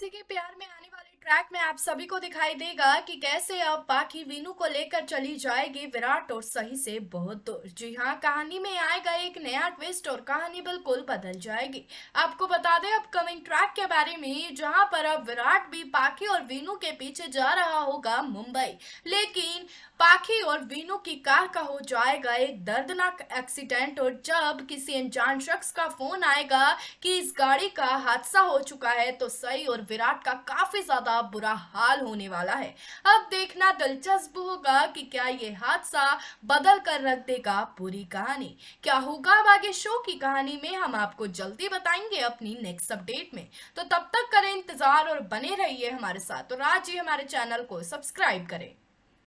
किसी के प्यार में आने वाले ट्रैक में आप सभी को दिखाई देगा कि कैसे अब पाखी वीनू को लेकर चली जाएगी विराट और सही से बहुत दूर जी हाँ कहानी में आएगा एक नया ट्विस्ट और कहानी बिल्कुल बदल जाएगी आपको बता दें अपकमिंग ट्रैक के बारे में जहाँ पर अब विराट भी पाखी और वीनू के पीछे जा रहा होगा मुंबई लेकिन पाखी और वीनू की कार का हो जाएगा एक दर्दनाक एक्सीडेंट और जब किसी अनजान शख्स का फोन आएगा कि इस गाड़ी का हादसा हो चुका है तो सई और विराट का काफी ज्यादा बुरा हाल होने वाला है अब देखना दिलचस्प होगा कि क्या ये हादसा बदल कर रख देगा पूरी कहानी क्या होगा अब आगे शो की कहानी में हम आपको जल्दी बताएंगे अपनी नेक्स्ट अपडेट में तो तब तक करें इंतजार और बने रहिए हमारे साथ और तो आज ही हमारे चैनल को सब्सक्राइब करें